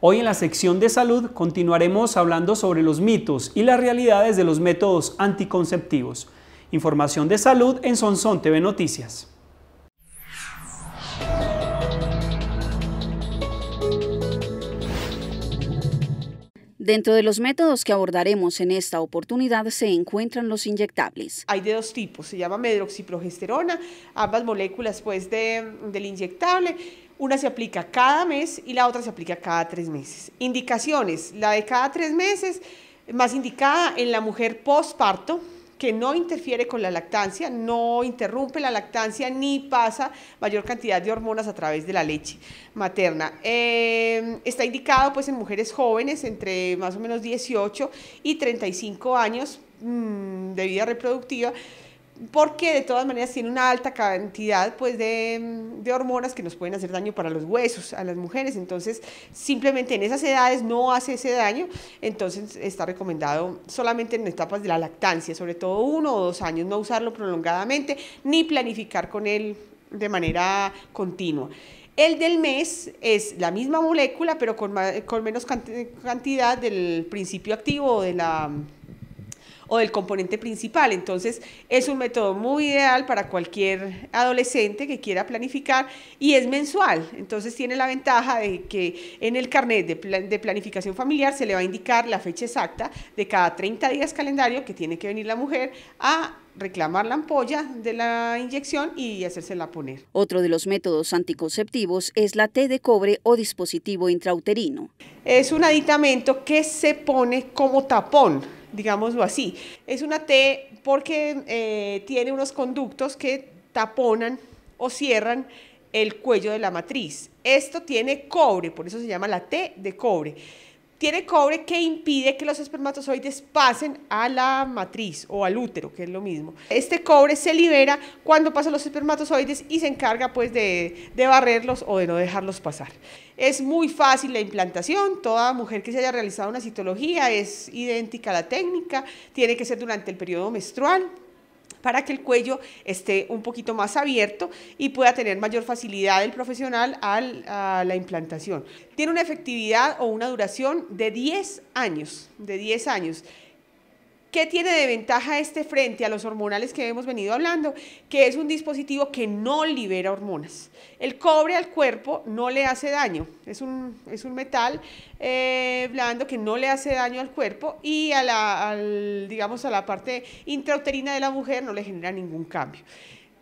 Hoy en la sección de salud continuaremos hablando sobre los mitos y las realidades de los métodos anticonceptivos. Información de salud en Sonson TV Noticias. Dentro de los métodos que abordaremos en esta oportunidad se encuentran los inyectables. Hay de dos tipos, se llama medroxiprogesterona, ambas moléculas pues del inyectable una se aplica cada mes y la otra se aplica cada tres meses. Indicaciones, la de cada tres meses, más indicada en la mujer postparto, que no interfiere con la lactancia, no interrumpe la lactancia ni pasa mayor cantidad de hormonas a través de la leche materna. Eh, está indicado pues en mujeres jóvenes entre más o menos 18 y 35 años mm, de vida reproductiva porque de todas maneras tiene una alta cantidad pues, mm, de, hormonas que nos pueden hacer daño para los huesos, a las mujeres. Entonces, simplemente en esas edades no hace ese daño, entonces está recomendado solamente en etapas de la lactancia, sobre todo uno o dos años, no usarlo prolongadamente ni planificar con él de manera continua. El del mes es la misma molécula, pero con, menos cantidad del principio activo de la o del componente principal. Entonces es un método muy ideal para cualquier adolescente que quiera planificar y es mensual. Entonces tiene la ventaja de que en el carnet de, planificación familiar se le va a indicar la fecha exacta de cada 30 días calendario que tiene que venir la mujer a reclamar la ampolla de la inyección y hacérsela poner. Otro de los métodos anticonceptivos es la T de cobre o dispositivo intrauterino. Es un aditamento que se pone como tapón digámoslo así. Es una T porque eh, tiene unos conductos que taponan o cierran el cuello de la matriz. Esto tiene cobre, por eso se llama la T de cobre tiene cobre que impide que los espermatozoides pasen a la matriz o al útero, que es lo mismo. Este cobre se libera cuando pasan los espermatozoides y se encarga pues de, de barrerlos o de no dejarlos pasar. Es muy fácil la implantación, toda mujer que se haya realizado una citología es idéntica a la técnica, tiene que ser durante el periodo menstrual, para que el cuello esté un poquito más abierto y pueda tener mayor facilidad el profesional a la implantación. Tiene una efectividad o una duración de 10 años, de 10 años. ¿Qué tiene de ventaja este frente a los hormonales que hemos venido hablando? Que es un dispositivo que no libera hormonas. El cobre al cuerpo no le hace daño, es un, es un metal eh, blando que no le hace daño al cuerpo y a la, digamos, a la parte intrauterina de la mujer no le genera ningún cambio.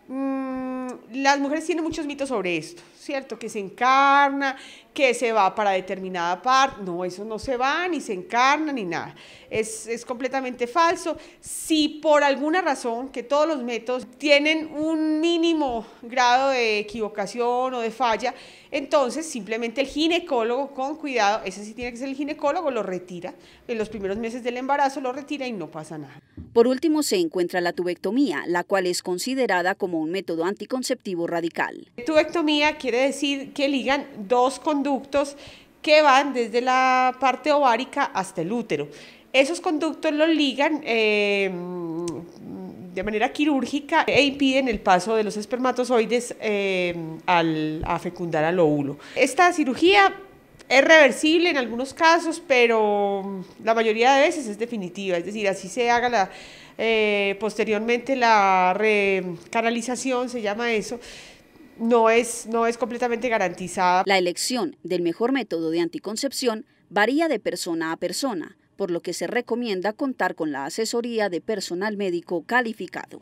Mm, las mujeres tienen muchos mitos sobre esto, ¿cierto? Que se encarna, que se va para determinada parte. No, eso no se va, ni se encarna, ni nada. Es, es completamente falso. Si por alguna razón, que todos los métodos tienen un mínimo grado de equivocación o de falla, entonces simplemente el ginecólogo, con cuidado, ese sí tiene que ser el ginecólogo, lo retira. En los primeros meses del embarazo lo retira y no pasa nada. Por último, se encuentra la tubectomía, la cual es considerada como un método anticonceptivo radical. Tubectomía quiere decir que ligan dos conductos que van desde la parte ovárica hasta el útero. Esos conductos los ligan eh, de manera quirúrgica e impiden el paso de los espermatozoides eh, a fecundar al óvulo. Esta cirugía es reversible en algunos casos, pero la mayoría de veces es definitiva, es decir, así se haga la, eh, posteriormente la recanalización, se llama eso, no es, no es completamente garantizada. La elección del mejor método de anticoncepción varía de persona a persona, por lo que se recomienda contar con la asesoría de personal médico calificado.